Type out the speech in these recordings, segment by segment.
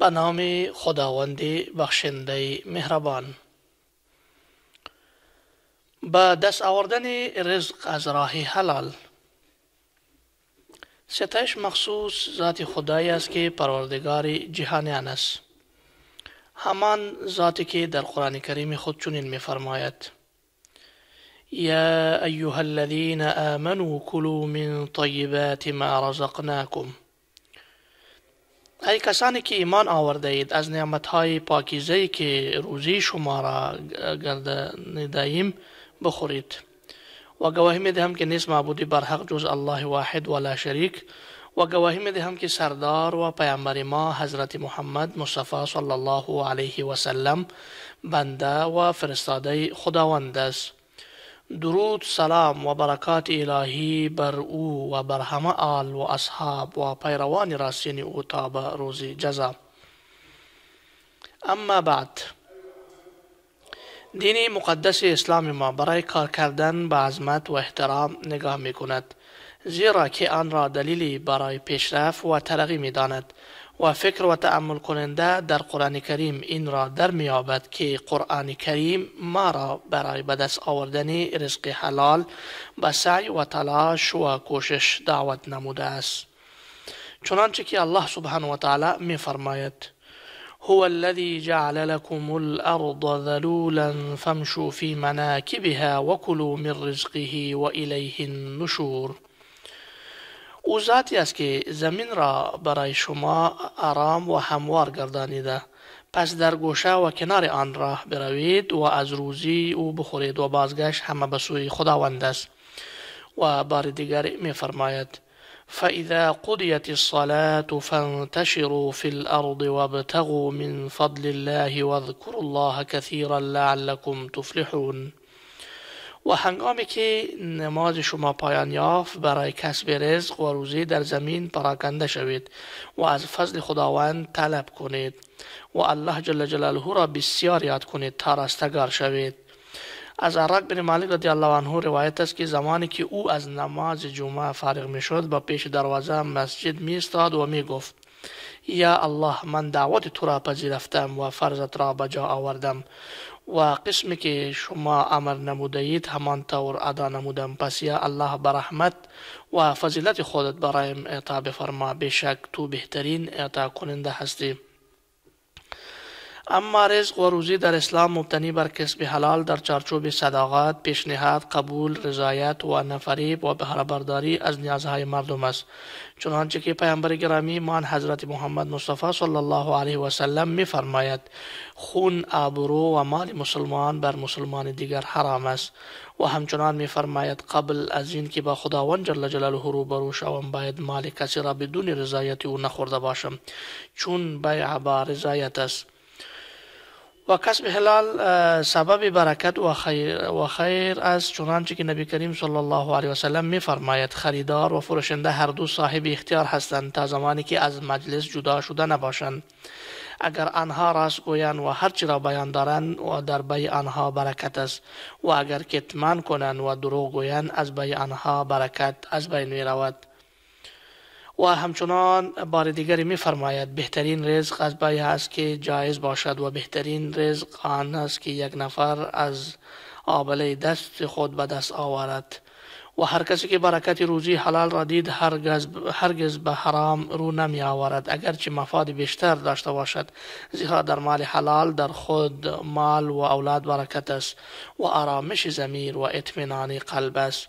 به نام خداوند بخشنده مهربان با دست آوردن رزق از راه حلال ستایش مخصوص ذات خدایی است که پروردگار جهانیان است همان ذاتی که در قرآن کریم خود چنین میفرماید یا ایها الذین آمنوا کلوا من طیبات ما رزقناکم ای کسانی که ایمان آورده اید از نعمتهای پاکیزه ای که روزی شما را گردانیدیم بخورید و گواهی میدهم که نیست معبودی بر حق جز الله واحد ولا شریک و گواهی میدهم که سردار و پیامبر ما حضرت محمد مصطفی صلی الله علیه و سلم بنده و فرستاده خداوند است درود سلام و برکات الهی بر او و بر همه آل و اصحاب و پیروان راستین او تا به روز جزا اما بعد دین مقدس اسلام ما برای کار کردن به عظمت و احترام نگاه می کند زیرا که آن را دلیلی برای پیشرفت و ترقی می و فکر و تعمل کننده در قرآن کریم این را در میابد که قرآن کریم ما را برای به دست آوردن رزق حلال به سعی و تلاش و کوشش دعوت نموده است چنانچه که الله سبحانه و تعالی فرماید هو الذي جعل لكم الأرض ذلولا فامشوا في مناكبها وكلوا من رزقه وإليه النشور او ذاتی است که زمین را برای شما آرام و هموار گردانیده پس در گوشه و کنار آن راه بروید و از روزی او بخورید و بازگشت همه به سوی خداوند است و بار دیگر می فرماید فإذا قضيت الصلاة فانتشروا في الأرض وابتغوا من فضل الله واذكروا الله كثيرا لعلكم تفلحون و هنگامی که نماز شما پایان یافت برای کسب رزق و روزی در زمین پراکنده شوید و از فضل خداوند طلب کنید و الله جل جلاله را بسیار یاد کنید تا رستگار شوید از عرق بن مالک رضی الله عنه روایت است که زمانی که او از نماز جمعه فارغ می شد با پیش دروازه مسجد می استاد و می گفت یا الله من دعوت تو را پذیرفتم و فرضت را به جا آوردم و قسمی که شما امر نمودید همان طور ادا نمودم پس یا الله به رحمت و فضیلت خودت برایم اعطا بفرما بشک تو بهترین اعطا کننده هستیم اما رزق و روزی در اسلام مبتنی بر کسب حلال در چارچوب صداقت، پیشنهاد، قبول، رضایت و نفریب و بهرهبرداری از نیازهای مردم است. چنانچه که پیامبر گرامی مان حضرت محمد مصطفی صلی الله علیه و سلم میفرماید خون، آبرو و مال مسلمان بر مسلمان دیگر حرام است و همچنان میفرماید قبل از این که با خداوند جل جلاله روبرو شوم باید مال کسی را بدون رضایت او نخورده باشم چون بیع با رضایت است ва касби ҳилал э, сабаби баракат ва хайр аст чунанчи ки наби карим с вам мефармояд харидор ва фурӯшанда ҳарду соҳиби ихтиёр ҳастанд та замоне ки аз маҷлис ҷудо шуда набошанд агар анҳо раст гӯянд ва ҳарчеро баён доранд ва дар баи анҳо баракат аст ва агар кетман кунанд ва дурӯғ гӯянд аз баи анҳо баракат аз байн меравад و همچنان بار دیگری می بهترین رزق از بایی است که جایز باشد و بهترین رزق آن است که یک نفر از آبله دست خود به دست آورد و هر کسی که برکت روزی حلال را دید هرگز, هرگز به حرام رو نمی آورد اگرچه مفاد بیشتر داشته باشد زیرا در مال حلال در خود مال و اولاد برکت است و آرامش زمیر و اطمینان قلب است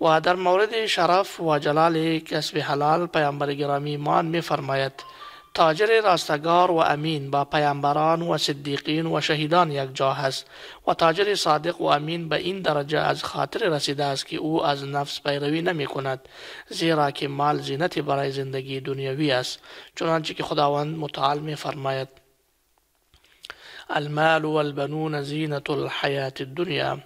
و در مورد شرف و جلال کسب حلال پیامبر گرامی ایمان میفرماید تاجر راستگار و امین با پیامبران و صدیقین و شهیدان یک جا هست و تاجر صادق و امین به این درجه از خاطر رسیده است که او از نفس پیروی نمی کند زیرا که مال زینت برای زندگی دنیوی است چنانچه که خداوند متعال می فرماید المال والبنون زینت الحیات الدنیا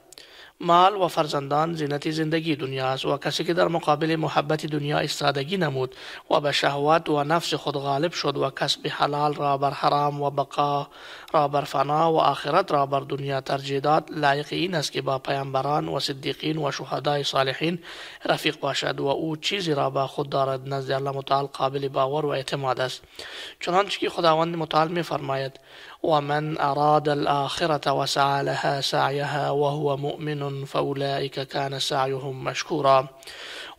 مال و فرزندان زینت زندگی است و کسی که در مقابل محبت دنیا استادگی نمود و به شهوت و نفس خود غالب شد و کسب حلال را بر حرام و بقا را بر فنا و آخرت را بر دنیا ترجیح داد لایق این است که با پیامبران و صدیقین و شهدای صالحین رفیق باشد و او چیزی را با خود دارد نزد الله متعال قابل باور و اعتماد است چنانچه که خداوند متعال فرماید و من اراد الاخره وسعى لها سعیها وهو مؤمن فاولئک کان سعیهم مشکورا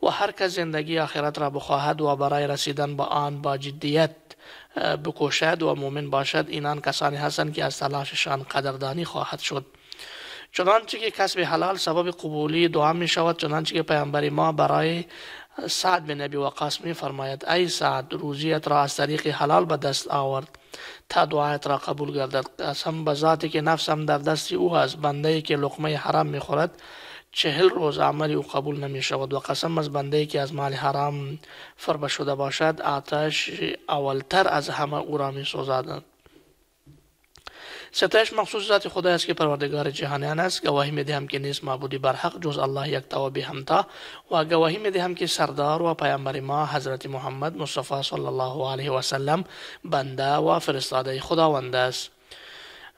و هر کس زندگی آخرت را بخواهد و برای رسیدن به آن با جدیت بکوشد و مؤمن باشد اینان کسانی هستند که از تلاششان قدردانی خواهد شد چنانچه که کسب حلال سبب قبولی دعا می شود چنانچه که پیامبر ما برای سعد بن نبی و قاسمی فرماید ای سعد روزیت را از طریق حلال به دست آورد تا دعایت را قبول گردد قسم به ذاتی که نفسم در دست او است بنده ای که لقمه حرام می خورد چهل روز عمل او قبول نمی شود و قسم از بنده ای که از مال حرام فربه شده باشد آتش اولتر از همه او را می سوزادند. ستایش مخصوص ذات خدا است که پروردگار جهانیان است گواهی میدهم که نیست معبودی برحق جز الله یکتا و همتا و گواهی میدهم که سردار و پیامبر ما حضرت محمد مصطفی صلی الله علیه و سلم بنده و فرستاده خداوند است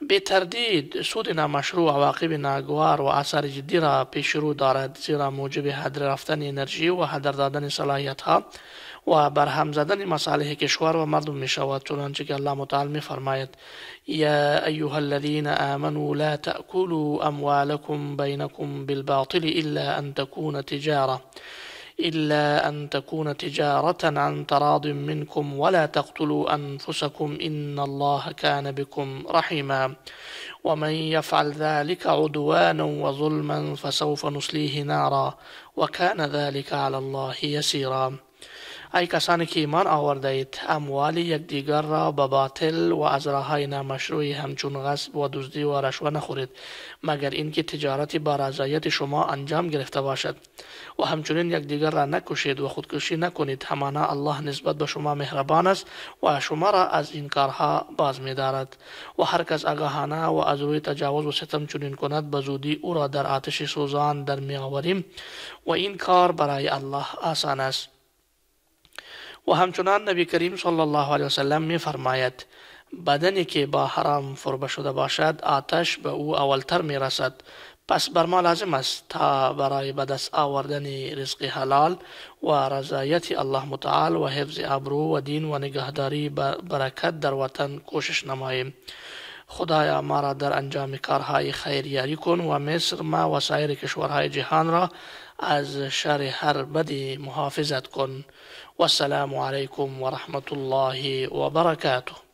به تردید سود نامشروع عواقب ناگوار و اثر جدی را پیش رو دارد زیرا موجب هدر رفتن انرژی و هدر دادن صلاحیت ها و هم زدن مصالح کشور و مردم می شود چنانچه که الله متعال می فرماید یا ایها الذين آمنوا لا تأكلوا اموالكم بينكم بالباطل الا ان تكون تجاره إلا أن تكون تجارة عن تراض منكم ولا تقتلوا أنفسكم إن الله كان بكم رحيما ومن يفعل ذلك عدوانا وظلما فسوف نصليه نارا وكان ذلك على الله يسيرا ай касане ки имон овардаед амвали якдигарро ба батил ва аз роҳҳои намашрӯи ҳамчун ғасб ва дуздӣ ва рашва нахӯред магар ин ки тиҷорати ба разояти шумо анҷом гирифта бошад ва ҳамчунин якдигарро накушед ва худкушӣ накунед ҳамана аллоҳ нисбат ба шумо меҳрабон аст ва шумаро аз ин карҳо боз медорад ва ҳар кас агоҳана ва аз рӯи таҷовуз ва ситам чунин кунад ба зудӣ ӯро дар атиши сӯзон дар меоварем ва ин кор барои аллоҳ осон аст و همچنان نبی کریم صلی الله علیه وسلم می فرماید بدنی که با حرام فربه شده باشد آتش به او اولتر می رسد پس بر ما لازم است تا برای به دست آوردن رزق حلال و رضایت الله متعال و حفظ ابرو و دین و نگهداری برکت در وطن کوشش نماییم خدایا ما را در انجام کارهای خیر یاری و مصر ما و سایر کشورهای جهان را از شر هر بدی محافظت کن والسلام علیکم و رحمت الله و برکاته